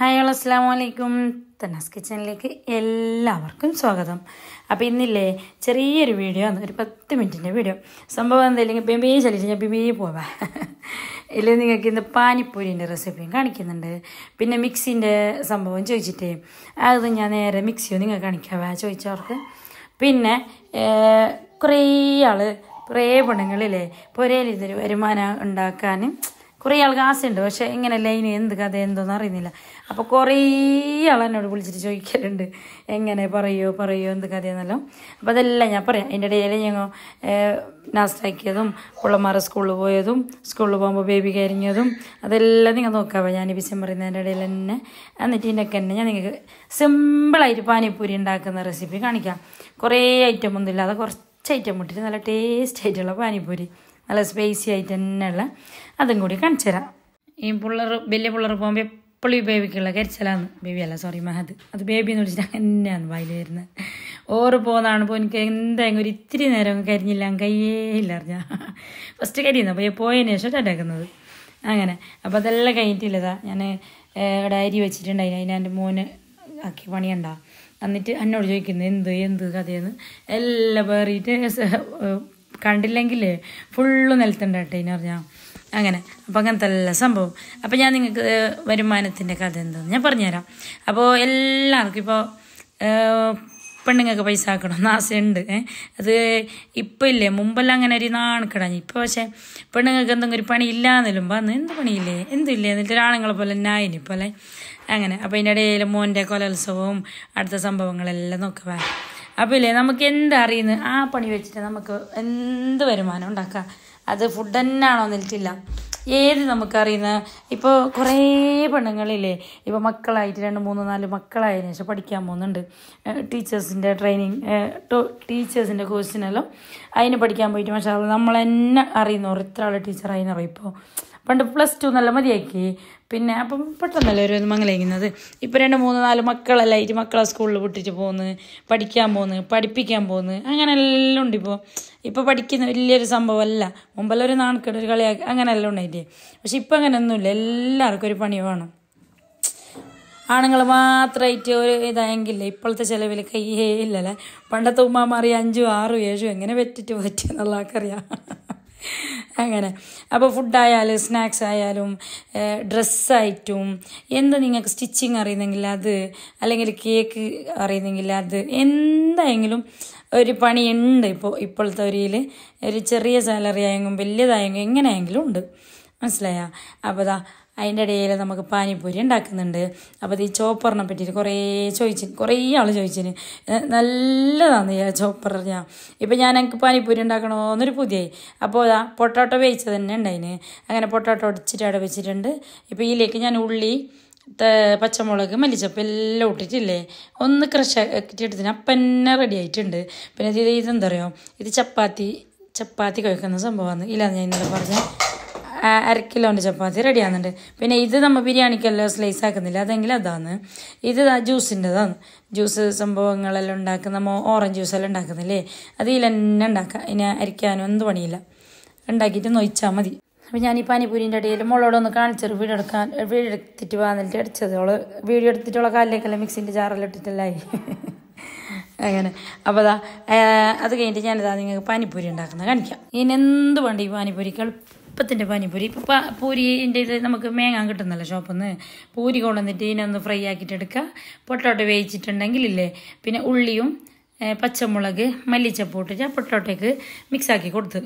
hi hello അസ്സാം വലൈക്കും തന്നാസ് കിച്ചണിലേക്ക് എല്ലാവർക്കും സ്വാഗതം അപ്പോൾ ഇന്നില്ലേ ചെറിയൊരു വീഡിയോ ആണ് ഒരു പത്ത് മിനിറ്റിൻ്റെ വീഡിയോ സംഭവം എന്തായാലും ബിബി ചലിച്ച് ഞാൻ ബിബി പോവാ ഇതിൽ നിങ്ങൾക്ക് ഇന്ന് പാനിപ്പൂരിൻ്റെ റെസിപ്പിയും കാണിക്കുന്നുണ്ട് പിന്നെ മിക്സിൻ്റെ സംഭവം ചോദിച്ചിട്ടേ അത് ഞാൻ നേരെ മിക്സിയോ നിങ്ങൾ കാണിക്കാവാ ചോദിച്ചവർക്ക് പിന്നെ കുറേ ആൾ കുറേ ഇപ്പോൾ ഒരേ രീതിയിൽ വരുമാനം ഉണ്ടാക്കാനും കുറേ ആൾ കാശുണ്ട് പക്ഷെ ഇങ്ങനെ ലൈൻ എന്ത് കഥ എന്തോന്ന് അറിയുന്നില്ല അപ്പോൾ കുറേ ആൾ എന്നോട് വിളിച്ചിട്ട് ചോദിക്കലുണ്ട് എങ്ങനെ പറയോ പറയോ എന്ത് കഥയെന്നെല്ലാം അപ്പോൾ അതെല്ലാം ഞാൻ പറയാം എൻ്റെ ഇടയിൽ ഞങ്ങൾ നാസ്റ്റാക്കിയതും പിള്ളമാരെ സ്കൂളിൽ പോയതും സ്കൂളിൽ പോകുമ്പോൾ ബേബി കരിഞ്ഞതും അതെല്ലാം നിങ്ങൾ നോക്കാവോ ഞാൻ വിഷയം പറയുന്നതിൻ്റെ ഇടയിൽ തന്നെ എന്നിട്ട് ഇതിനൊക്കെ തന്നെ ഞാൻ നിങ്ങൾക്ക് സിമ്പിളായിട്ട് പാനിപ്പൂരി ഉണ്ടാക്കുന്ന റെസിപ്പി കാണിക്കാം കുറേ ഐറ്റം ഇല്ലാതെ കുറച്ച് ഐറ്റം ഇട്ടിട്ട് നല്ല ടേസ്റ്റ് ആയിട്ടുള്ള പാനിപ്പൂരി നല്ല സ്പേസി ആയിട്ട് ഉള്ള അതും കൂടി കാണിച്ചു തരാം ഈ പിള്ളേർ വലിയ പിള്ളേർ പോകുമ്പോൾ എപ്പോഴും ബേബിക്കുള്ള കരിച്ചലാന്ന് ബേബി അല്ല സോറി മഹദ് അത് ബേബി എന്ന് വിളിച്ചിട്ട് അങ്ങനെയാണ് വായിൽ വരുന്നത് ഓറ് പോകുന്നതാണ് ഇപ്പോൾ എനിക്ക് എന്തായാലും ഒരു ഇത്തിരി നേരം കരിഞ്ഞില്ല കയ്യേ ഇല്ല അറിഞ്ഞാൽ ഫസ്റ്റ് കരിയുന്നു അപ്പോൾ പോയതിന് ശേഷം ടാറ്റാക്കുന്നത് അങ്ങനെ അപ്പോൾ അതെല്ലാം കഴിഞ്ഞിട്ടില്ലതാ ഞാൻ ഇവിടെ അരി വെച്ചിട്ടുണ്ടായി അതിന് എൻ്റെ മോന് ആക്കി പണിയണ്ട എന്നിട്ട് എന്നോട് ചോദിക്കുന്നത് എന്ത് എന്ത് കഥയെന്ന് എല്ലാം പേറിയിട്ട് കണ്ടില്ലെങ്കിൽ ഫുള്ള് നിലത്തുണ്ടട്ടെ കേട്ടീന്ന് പറഞ്ഞാൽ അങ്ങനെ അപ്പം അങ്ങനത്തെ എല്ലാ സംഭവം അപ്പം ഞാൻ നിങ്ങൾക്ക് വരുമാനത്തിൻ്റെ കഥ എന്താണെന്ന് ഞാൻ പറഞ്ഞുതരാം അപ്പോൾ എല്ലാവർക്കും ഇപ്പോൾ പെണ്ണുങ്ങൾക്ക് പൈസ ആക്കണം ആശയുണ്ട് അത് ഇപ്പം ഇല്ലേ മുമ്പെല്ലാം അങ്ങനെ ഒരു നാണക്കിടാഞ്ഞ് ഇപ്പോൾ പക്ഷേ പെണ്ണുങ്ങൾക്ക് എന്തെങ്കിലും ഒരു പണി ഇല്ലാന്നെല്ലും വന്ന് എന്ത് പണിയില്ലേ എന്തില്ലേ എന്നിട്ട് ഒരാണുങ്ങളെ പോലെ ഇപ്പോൾ പോലെ അങ്ങനെ അപ്പോൾ അതിൻ്റെ ഇടയിൽ മോൻ്റെ കൊലോത്സവവും അടുത്ത സംഭവങ്ങളെല്ലാം നോക്കുക അപ്പോൾ ഇല്ലേ നമുക്ക് എന്തറിയുന്നു ആ പണി വെച്ചിട്ട് നമുക്ക് എന്ത് വരുമാനം ഉണ്ടാക്കാം അത് ഫുഡ് തന്നെ ആണോ എന്നിട്ടില്ല ഏത് നമുക്കറിയുന്ന ഇപ്പോൾ കുറേ പെണ്ണുങ്ങളില്ലേ ഇപ്പോൾ മക്കളായിട്ട് രണ്ട് മൂന്ന് നാല് മക്കളായതിനു ശേഷം പഠിക്കാൻ പോകുന്നുണ്ട് ടീച്ചേഴ്സിൻ്റെ ട്രെയിനിങ് ടീച്ചേഴ്സിൻ്റെ കോഴ്സിനെല്ലാം അതിന് പഠിക്കാൻ പോയിട്ട് പക്ഷേ നമ്മൾ തന്നെ അറിയുന്നവർ ഇത്ര ആൾ ടീച്ചറായി എന്നറിയും പണ്ട് പ്ലസ് ടു നല്ല മതിയാക്കി പിന്നെ അപ്പം പെട്ടെന്നല്ലേ ഒരു മംഗലിക്കുന്നത് ഇപ്പം രണ്ട് മൂന്ന് നാല് മക്കളല്ല ആയിട്ട് മക്കളെ സ്കൂളിൽ വിട്ടിട്ട് പോകുന്നു പഠിക്കാൻ പോകുന്നു പഠിപ്പിക്കാൻ പോകുന്നു അങ്ങനെ എല്ലാം ഉണ്ട് ഇപ്പോൾ ഇപ്പോൾ പഠിക്കുന്ന വലിയൊരു സംഭവമല്ല മുമ്പെല്ലാം ഒരു നാണക്കേട് ഒരു കളിയാക്കി അങ്ങനെയെല്ലാം ഉണ്ടായിട്ട് പക്ഷെ ഇപ്പം ഒന്നുമില്ല എല്ലാവർക്കും ഒരു പണി വേണം ആണുങ്ങൾ മാത്രമായിട്ട് ഒരു ഇതായെങ്കില്ല ഇപ്പോഴത്തെ ചിലവിൽ കയ്യേ ഇല്ലല്ലേ പണ്ടത്തെ ഉമ്മമാറി അഞ്ചും ആറും ഏഴും എങ്ങനെ പറ്റിട്ട് പറ്റിയെന്നുള്ള ആൾക്കറിയാം അങ്ങനെ അപ്പോൾ ഫുഡായാലും സ്നാക്സ് ആയാലും ഡ്രസ്സായിട്ടും എന്ത് നിങ്ങൾക്ക് സ്റ്റിച്ചിങ് അറിയുന്നെങ്കിൽ അത് അല്ലെങ്കിൽ കേക്ക് അറിയുന്നെങ്കിൽ അത് എന്തായെങ്കിലും ഒരു പണിയുണ്ട് ഇപ്പോൾ ഇപ്പോഴത്തെ ഒരിയിൽ ഒരു ചെറിയ സാലറി ആയെങ്കിലും വലിയതായെങ്കിലും എങ്ങനെയെങ്കിലും ഉണ്ട് മനസ്സിലായാ അപ്പോൾ അതിൻ്റെ ഇടയിൽ നമുക്ക് പാനിപ്പൂരി ഉണ്ടാക്കുന്നുണ്ട് അപ്പോൾ ഈ ചോപ്പറിനെ പറ്റിയിട്ട് കുറേ ചോദിച്ചു കുറേ ആൾ ചോദിച്ചിന് നല്ലതാണ് ഈ ചോപ്പർ ഞാൻ ഇപ്പോൾ ഞാൻ എനിക്ക് പാനിപ്പൂരി ഉണ്ടാക്കണമെന്നൊരു പുതിയായി അപ്പോൾ അതാ പൊട്ടാട്ടോ വേവിച്ചത് തന്നെ ഉണ്ടായിന് അങ്ങനെ പൊട്ടാട്ടോ അടിച്ചിട്ട് അവിടെ വെച്ചിട്ടുണ്ട് ഇപ്പോൾ ഇതിലേക്ക് ഞാൻ ഉള്ളി പച്ചമുളക് മല്ലിച്ചപ്പ് എല്ലാം ഇട്ടിട്ടില്ലേ ഒന്ന് ക്രഷ് എടുത്തിന് അപ്പം തന്നെ റെഡി ആയിട്ടുണ്ട് പിന്നെ ഇത് ഇതെന്താ പറയുക ഇത് ചപ്പാത്തി ചപ്പാത്തി കഴിക്കുന്ന സംഭവമാണ് ഇല്ല ഞാൻ ഇന്നലെ പറഞ്ഞ അരക്കിലോൻ്റെ ചപ്പാത്തി ആകുന്നുണ്ട് പിന്നെ ഇത് നമ്മൾ ബിരിയാണിക്കല്ലോ സ്ലൈസ് ആക്കുന്നില്ല അതെങ്കിലും അതാണ് ഇത് ജ്യൂസിൻ്റെതാണ് ജ്യൂസ് സംഭവങ്ങളെല്ലാം ഉണ്ടാക്കുന്ന നമ്മൾ ഓറഞ്ച് ജ്യൂസെല്ലാം ഉണ്ടാക്കുന്നില്ലേ അത് ഇതിൽ തന്നെ ഉണ്ടാക്കുക ഇനി അരയ്ക്കാനും ഒന്നും പണിയില്ല ഉണ്ടാക്കിയിട്ട് നൊയിച്ചാൽ മതി അപ്പോൾ ഞാൻ ഈ പാനിപൂരിൻ്റെ ഇടയിൽ ഒന്ന് കാണിച്ചൊരു വീഡിയോ എടുക്കാൻ വീഡിയോ എടുത്തിട്ട് വന്നിട്ട് അടിച്ചത് അവള് വീഡിയോ എടുത്തിട്ടുള്ള കാലിലേക്കെല്ലാം മിക്സിൻ്റെ ജാറിൽ ഇട്ടിട്ടല്ലായി അങ്ങനെ അപ്പോൾ അതാ അത് കഴിഞ്ഞിട്ട് ഞാനിതാ നിങ്ങൾക്ക് പാനിപ്പൂരി ഉണ്ടാക്കുന്നത് കാണിക്കാം ഇനി എന്ത് വേണ്ട ഈ പാനിപ്പൂരിക്ക് അപ്പത്തിൻ്റെ പാനിപ്പൂരി ഇപ്പോൾ പാ പൂരിൻ്റെ ഇത് നമുക്ക് മേങ്ങാൻ കിട്ടുന്നില്ല ഷോപ്പിൽ നിന്ന് പൂരി കൊണ്ടുവന്നിട്ട് ഇതിനൊന്ന് ഫ്രൈ ആക്കിയിട്ട് എടുക്കുക പൊട്ടോട്ട വേവിച്ചിട്ടുണ്ടെങ്കിൽ ഇല്ലേ പിന്നെ ഉള്ളിയും പച്ചമുളക് മല്ലിച്ചപ്പ് ഇട്ടിട്ട് ആ പൊട്ടോട്ടയ്ക്ക് മിക്സാക്കി കൊടുത്ത്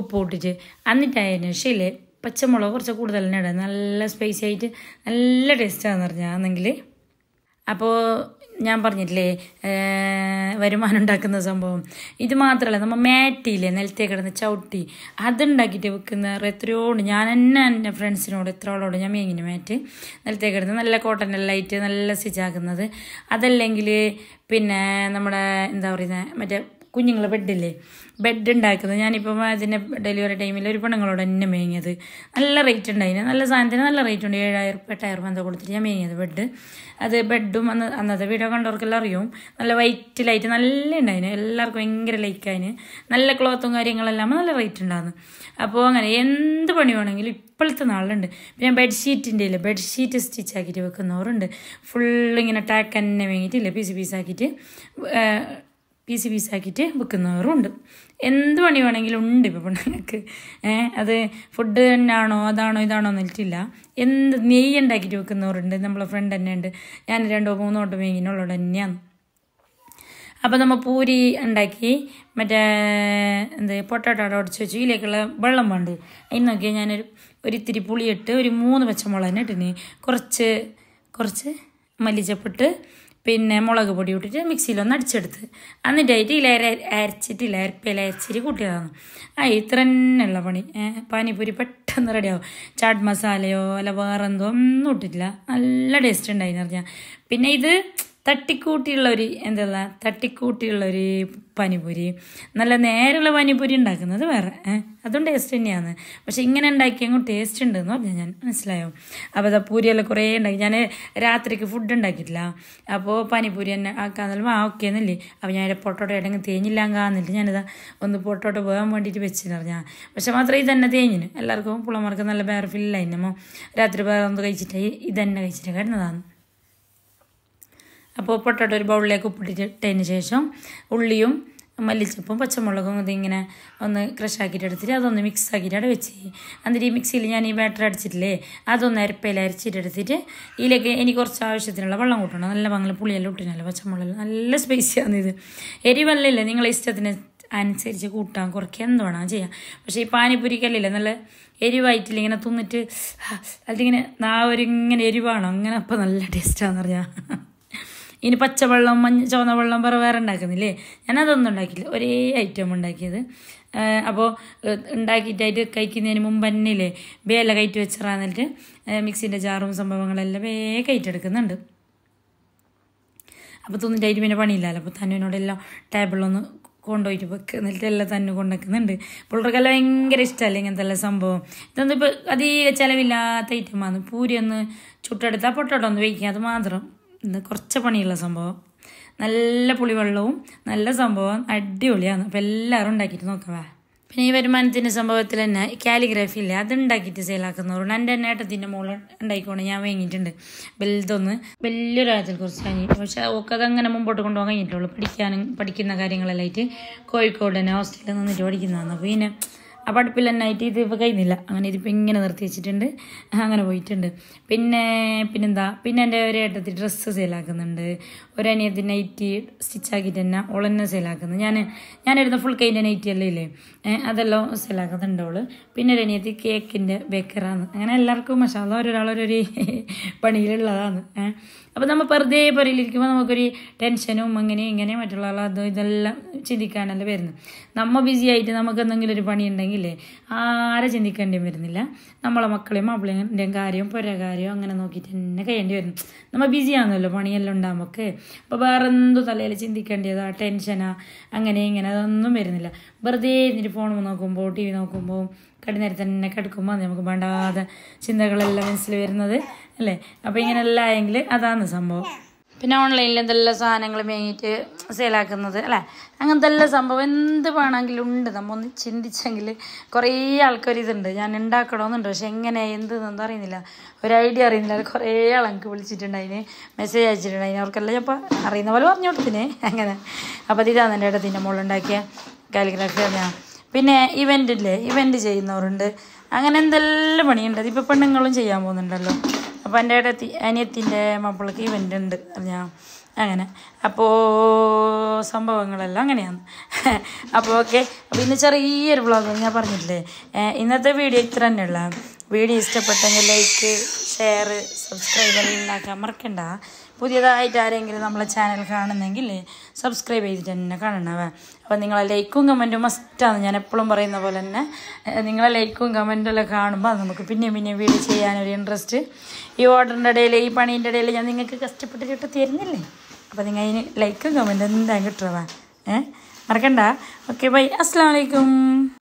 ഉപ്പ് ഇട്ടിട്ട് എന്നിട്ടായതിനു ശേഷം ഇല്ലേ പച്ചമുളക് കുറച്ച് കൂടുതൽ തന്നെ ഇടാം നല്ല സ്പൈസി ആയിട്ട് നല്ല ടേസ്റ്റാണെന്ന് പറഞ്ഞാൽ എന്നെങ്കിൽ അപ്പോൾ ഞാൻ പറഞ്ഞില്ലേ വരുമാനം ഉണ്ടാക്കുന്ന സംഭവം ഇത് മാത്രമല്ല നമ്മൾ മാറ്റിയില്ലേ നിലത്തേ കിടന്ന് ചവിട്ടി അതുണ്ടാക്കിയിട്ട് വിൽക്കുന്നവർ എത്രയോ ഉണ്ട് ഞാൻ തന്നെ എൻ്റെ ഫ്രണ്ട്സിനോട് എത്ര ഞാൻ മേങ്ങിന് മാറ്റ് നിലത്തേ കിടന്ന് നല്ല കോട്ടൺ ലൈറ്റ് നല്ല സ്റ്റിച്ചാക്കുന്നത് അതല്ലെങ്കിൽ പിന്നെ നമ്മുടെ എന്താ പറയുന്നത് മറ്റേ കുഞ്ഞുങ്ങൾ ബെഡില്ലേ ബെഡ് ഉണ്ടാക്കുന്നത് ഞാനിപ്പം അതിൻ്റെ ഡെലിവറി ടൈമിൽ ഒരു പെണ്ണുങ്ങളോട് തന്നെ മേങ്ങിയത് നല്ല റേറ്റ് ഉണ്ടായി നല്ല സാധനത്തിന് നല്ല റേറ്റ് ഉണ്ട് ഏഴായിരം റുപ്യ എട്ടായിരം എന്താ കൊടുത്തിട്ട് ഞാൻ മേങ്ങിയത് ബെഡ് അത് ബെഡും അന്ന് അന്നത്തെ വീഡിയോ കണ്ടവർക്കെല്ലാം അറിയും നല്ല വൈറ്റ് ലൈറ്റ് നല്ല ഉണ്ടായിന് എല്ലാവർക്കും ഭയങ്കര ലൈക്കായിന് നല്ല ക്ലോത്തും കാര്യങ്ങളെല്ലാം നല്ല റേറ്റ് ഉണ്ടായിരുന്നു അപ്പോൾ അങ്ങനെ എന്ത് പണി വേണമെങ്കിലും ഇപ്പോഴത്തെ നാളുണ്ട് പിന്നെ ബെഡ്ഷീറ്റിൻ്റെ ഇല്ല ബെഡ്ഷീറ്റ് സ്റ്റിച്ച് ആക്കിയിട്ട് വെക്കുന്നവരുണ്ട് ഫുള്ളിങ്ങനെ ടാക്ക് തന്നെ വേങ്ങിയിട്ടില്ല പീസ് പീസാക്കിയിട്ട് പീസ് പീസാക്കിയിട്ട് വിൽക്കുന്നവരുണ്ട് എന്ത് പണി വേണമെങ്കിലും ഉണ്ട് ഇപ്പോൾ പെണ്ണുങ്ങൾക്ക് അത് ഫുഡ് ആണോ അതാണോ ഇതാണോ എന്നിട്ടില്ല എന്ത് നെയ്യ് ഉണ്ടാക്കിയിട്ട് വെക്കുന്നവരുണ്ട് നമ്മളെ ഫ്രണ്ട് തന്നെ ഉണ്ട് ഞാൻ രണ്ടോ മൂന്നോ ഓട്ടം വേങ്ങിനുള്ളത് തന്നെയാണ് അപ്പോൾ നമ്മൾ പൂരി ഉണ്ടാക്കി മറ്റേ എന്ത് പൊട്ടാട്ടോ ഉടച്ച് വെച്ചു ഇതിലേക്കുള്ള വെള്ളം വേണ്ട അതിന് നോക്കിയാൽ ഞാനൊരു ഒരു ഇത്തിരി പുളിയിട്ട് ഒരു മൂന്ന് പച്ചമുളക് തന്നെ ഇട്ടിന് കുറച്ച് കുറച്ച് മല്ലിച്ചപ്പിട്ട് പിന്നെ മുളക് പൊടി ഇട്ടിട്ട് മിക്സിയിലൊന്ന് അടിച്ചെടുത്ത് എന്നിട്ടായിട്ട് ഇല അരച്ചിട്ട് ഇല അരപ്പില അരച്ചിട്ട് കൂട്ടിയതാണ് ആ ഇത്ര തന്നെയുള്ള പണി പാനിപ്പൂരി പെട്ടെന്ന് റെഡിയാവും ചാട്ട് മസാലയോ അല്ല എന്തോ ഒന്നും ഇട്ടിട്ടില്ല നല്ല ടേസ്റ്റ് ഉണ്ടായിരുന്നു പറഞ്ഞാൽ പിന്നെ ഇത് ഒരു എന്തല്ല തട്ടിക്കൂട്ടിയുള്ളൊരു പനിപൂരി നല്ല നേരെയുള്ള പനിപൂരി ഉണ്ടാക്കുന്നത് വേറെ അതും ടേസ്റ്റ് തന്നെയാണ് പക്ഷെ ഇങ്ങനെ ഉണ്ടാക്കിയെങ്കിൽ ടേസ്റ്റ് ഉണ്ടെന്ന് പറഞ്ഞു ഞാൻ മനസ്സിലായോ അപ്പോൾ അതാ പൂരിയെല്ലാം കുറേ ഉണ്ടാക്കി ഞാൻ രാത്രിക്ക് ഫുഡ് ഉണ്ടാക്കിയിട്ടില്ല അപ്പോൾ പനിപൂരി തന്നെ ആക്കാന്നല്ല ആ ഓക്കെ എന്നല്ലേ അപ്പോൾ ഞാൻ പൊട്ടോട്ടോ ഏടെങ്കിൽ തേഞ്ഞില്ലാങ്കാന്നില്ല ഞാനിതാ ഒന്ന് പൊട്ടോട്ട് പോകാൻ വേണ്ടിയിട്ട് വെച്ചെന്ന് പറഞ്ഞാൽ പക്ഷെ മാത്രമേ ഇത് തന്നെ തേഞ്ഞിന് എല്ലാവർക്കും പുള്ളമാർക്ക് നല്ല വേറെ ഫില്ലായിരുന്നു രാത്രി വേറെ ഒന്ന് കഴിച്ചിട്ട് ഇതന്നെ കഴിച്ചിട്ട് കിടന്നതാണ് അപ്പോൾ പൊട്ടോട്ട ഒരു ബൗളിലേക്ക് ഉപ്പിട്ടിട്ടതിന് ശേഷം ഉള്ളിയും മല്ലിച്ചപ്പും പച്ചമുളകും ഇതിങ്ങനെ ഒന്ന് ക്രഷാക്കിയിട്ട് എടുത്തിട്ട് അതൊന്ന് മിക്സ് ആക്കിയിട്ട് അവിടെ വെച്ച് എന്നിട്ട് ഈ മിക്സിയിൽ ഞാൻ ഈ ബാറ്റർ അടിച്ചിട്ടില്ലേ അതൊന്ന് അരപ്പയിൽ എടുത്തിട്ട് ഇതിലേക്ക് എനിക്ക് കുറച്ച് ആവശ്യത്തിനുള്ള വെള്ളം കൂട്ടണം നല്ല ഭംഗി പുളിയെല്ലാം ഇട്ടിനല്ലോ പച്ചമുളക് നല്ല സ്പൈസിയാണ് ഇത് എരിവെല്ലമില്ല നിങ്ങൾ ഇഷ്ടത്തിന് അനുസരിച്ച് കൂട്ടാൻ കുറയ്ക്കുക എന്ത് വേണം ചെയ്യാം പക്ഷേ ഈ പാനിപ്പുരിക്കല്ലേ നല്ല എരിവായിട്ടില്ല ഇങ്ങനെ തിന്നിട്ട് അതിങ്ങനെ നാവരിങ്ങനെ എരിവാണോ അങ്ങനെ അപ്പോൾ നല്ല ടേസ്റ്റാണെന്ന് പറഞ്ഞാൽ ഇനി പച്ചവെള്ളം മഞ്ഞ ചുവന്ന വെള്ളം വേറെ വേറെ ഉണ്ടാക്കുന്നില്ലേ ഞാനതൊന്നും ഉണ്ടാക്കിയില്ല ഒരേ ഐറ്റം ഉണ്ടാക്കിയത് അപ്പോൾ ഉണ്ടാക്കിയിട്ടായിട്ട് കഴിക്കുന്നതിന് മുമ്പ് തന്നെയില്ലേ വേല കയറ്റി വെച്ചിറന്നിട്ട് മിക്സിൻ്റെ ജാറും സംഭവങ്ങളെല്ലാം വേ കയറ്റെടുക്കുന്നുണ്ട് അപ്പോൾ തോന്നിട്ടായിട്ട് പിന്നെ പണിയില്ലല്ലോ അപ്പോൾ തന്നുവിനോടെല്ലാം ടേബിളൊന്ന് കൊണ്ടുപോയിട്ട് വെക്കുന്നിട്ട് എല്ലാം തന്നെ കൊണ്ടുവെക്കുന്നുണ്ട് പുള്ളർക്കെല്ലാം ഭയങ്കര ഇഷ്ടമല്ലേ ഇങ്ങനത്തെ എല്ലാം സംഭവം ഇതൊന്നും ഇപ്പോൾ അധിക ചിലവില്ലാത്ത ഐറ്റമാണ് പൂരി ഒന്ന് ചുട്ടെടുത്താൽ പൊട്ടോട്ടൊന്ന് വയ്ക്കുക അത് മാത്രം ഇന്ന് കുറച്ച് പണിയുള്ള സംഭവം നല്ല പുളിവെള്ളവും നല്ല സംഭവം അടിപൊളിയാണ് അപ്പോൾ എല്ലാവരും ഉണ്ടാക്കിയിട്ട് നോക്കാം പിന്നെ ഈ വരുമാനത്തിൻ്റെ സംഭവത്തിൽ തന്നെ കാലിഗ്രാഫി ഇല്ലേ അത് ഉണ്ടാക്കിയിട്ട് സെയിലാക്കുന്നവരുണ്ട് എൻ്റെ തന്നെ ഏട്ടത്തിൻ്റെ മോള് ഉണ്ടായിക്കൊണ്ട് ഞാൻ വാങ്ങിയിട്ടുണ്ട് വലുതൊന്ന് വലിയൊരു കാര്യത്തിൽ കുറിച്ച് വാങ്ങിയിട്ട് പക്ഷേ ഒക്കെ അതങ്ങനെ മുമ്പോട്ട് കൊണ്ടുപോകാൻ കഴിഞ്ഞിട്ടുള്ളൂ പഠിക്കാനും പഠിക്കുന്ന കാര്യങ്ങളെല്ലാം ആയിട്ട് കോഴിക്കോട് തന്നെ ഹോസ്റ്റലിൽ നിന്നിട്ട് പഠിക്കുന്നതാണ് അപ്പോൾ പിന്നെ അപ്പോൾ അടുപ്പിൽ തന്നെ ആയിട്ട് ഇത് ഇപ്പോൾ കഴിയുന്നില്ല അങ്ങനെ ഇതിപ്പോൾ ഇങ്ങനെ നിർത്തി വെച്ചിട്ടുണ്ട് അങ്ങനെ പോയിട്ടുണ്ട് പിന്നെ പിന്നെന്താ പിന്നെ എൻ്റെ ഒരു ഏട്ടത്തി ഡ്രസ്സ് സെയിലാക്കുന്നുണ്ട് ഒരു അനിയത്തി നൈറ്റി സ്റ്റിച്ചാക്കിയിട്ട് തന്നെ ഓൾ തന്നെ സെയിലാക്കുന്നത് ഞാൻ ഞാനിരുന്ന ഫുൾ കൈൻ്റെ നൈറ്റി അല്ലേ ഇല്ലേ അതെല്ലാം സെയിലാക്കുന്നുണ്ട് ഓള് പിന്നെ ഒരു അനിയത്തി കേക്കിൻ്റെ ബേക്കറാന്ന് അങ്ങനെ എല്ലാവർക്കും മഷാല ഒരാളൊരു പണിയിലുള്ളതാണ് അപ്പോൾ നമ്മൾ വെറുതെ പറയിലിരിക്കുമ്പോൾ നമുക്കൊരു ടെൻഷനും അങ്ങനെ ഇങ്ങനെ മറ്റുള്ള അതും ഇതെല്ലാം ചിന്തിക്കാനല്ലേ വരുന്നത് നമ്മൾ ബിസി ആയിട്ട് നമുക്ക് എന്തെങ്കിലും ഒരു പണി ഉണ്ടെങ്കിൽ ഇല്ലേ ആരെ ചിന്തിക്കേണ്ടിയും വരുന്നില്ല നമ്മളെ മക്കളെയും അവളെയും കാര്യവും പുര കാര്യവും അങ്ങനെ നോക്കിയിട്ട് തന്നെ കഴിയേണ്ടി വരുന്നു നമ്മൾ ബിസി ആകുന്നല്ലോ പണിയെല്ലാം ഉണ്ടാകുമ്പോൾ അപ്പോൾ വേറെ എന്തോ തലയിൽ ചിന്തിക്കേണ്ടിയതാ ടെൻഷനാ അങ്ങനെ ഇങ്ങനെ അതൊന്നും വരുന്നില്ല വെറുതെ ഇരുന്നിട്ട് ഫോൺ നോക്കുമ്പോൾ ടി വി നോക്കുമ്പോൾ കടിനേരത്ത് തന്നെ കിടക്കുമ്പോൾ നമുക്ക് വേണ്ടാതെ ചിന്തകളെല്ലാം മനസ്സിൽ വരുന്നത് അല്ലേ അപ്പോൾ ഇങ്ങനെല്ലാം എങ്കിൽ അതാണ് സംഭവം പിന്നെ ഓൺലൈനിൽ എന്തെല്ലാം സാധനങ്ങൾ മേങ്ങിയിട്ട് സെയിലാക്കുന്നത് അല്ലേ അങ്ങനത്തെ എല്ലാ സംഭവം എന്ത് വേണമെങ്കിലും ഉണ്ട് നമ്മൊന്ന് ചിന്തിച്ചെങ്കിൽ കുറേ ആൾക്കാർ ഇതുണ്ട് ഞാൻ ഉണ്ടാക്കണമെന്നുണ്ട് പക്ഷെ എങ്ങനെ എന്ത് എന്താ അറിയുന്നില്ല ഒരു ഐഡിയ അറിയുന്നില്ല കുറേ ആൾ വിളിച്ചിട്ടുണ്ട് വിളിച്ചിട്ടുണ്ടായിന് മെസ്സേജ് അയച്ചിട്ടുണ്ടായിന് അവർക്കെല്ലാം ഞാൻ അറിയുന്ന പോലെ പറഞ്ഞു കൊടുത്തിനെ അങ്ങനെ അപ്പോൾ ഇതാണ് എൻ്റെ ഇടത്തിൻ്റെ ഉണ്ടാക്കിയ കാലിഗ്രാഫി ഞാൻ പിന്നെ ഇവൻ്റ് ഇല്ലേ ഇവൻ്റ് ചെയ്യുന്നവരുണ്ട് അങ്ങനെ എന്തെല്ലാം പണിയുണ്ട് അതിപ്പോൾ പെണ്ണുങ്ങളും ചെയ്യാൻ പോകുന്നുണ്ടല്ലോ അപ്പോൾ എൻ്റെ ഇടത്തി അനിയത്തിൻ്റെ മപ്പിളക്ക് ഇവൻ്റ് ഉണ്ട് അറിഞ്ഞാൽ അങ്ങനെ അപ്പോൾ സംഭവങ്ങളെല്ലാം അങ്ങനെയാണ് അപ്പോൾ ഓക്കെ അപ്പോൾ ഇന്ന് ചെറിയൊരു വ്ളോഗ് ഞാൻ പറഞ്ഞില്ലേ ഇന്നത്തെ വീഡിയോ ഇത്ര തന്നെയുള്ള വീഡിയോ ഇഷ്ടപ്പെട്ടെങ്കിൽ ലൈക്ക് ഷെയർ സബ്സ്ക്രൈബ് എല്ലാം മറക്കണ്ട പുതിയതായിട്ട് ആരെങ്കിലും നമ്മളെ ചാനൽ കാണുന്നെങ്കിൽ സബ്സ്ക്രൈബ് ചെയ്തിട്ട് തന്നെ കാണണവ അപ്പം നിങ്ങളെ ലൈക്കും കമൻറ്റും മസ്റ്റാണ് ഞാൻ എപ്പോഴും പറയുന്ന പോലെ തന്നെ നിങ്ങളെ ലൈക്കും കമൻറ്റും എല്ലാം കാണുമ്പോൾ നമുക്ക് പിന്നെയും പിന്നെയും വീഡിയോ ചെയ്യാനൊരു ഇൻട്രസ്റ്റ് ഈ ഓർഡറിൻ്റെ ഇടയിൽ ഈ പണീൻ്റെ ഇടയിൽ ഞാൻ നിങ്ങൾക്ക് കഷ്ടപ്പെട്ടിട്ട് തരുന്നില്ലേ അപ്പം നിങ്ങൾ അതിന് ലൈക്കും കമൻറ്റും എന്താ കിട്ടുക ഏ മറക്കണ്ട ഓക്കെ ബൈ അസ്സാം വലൈക്കും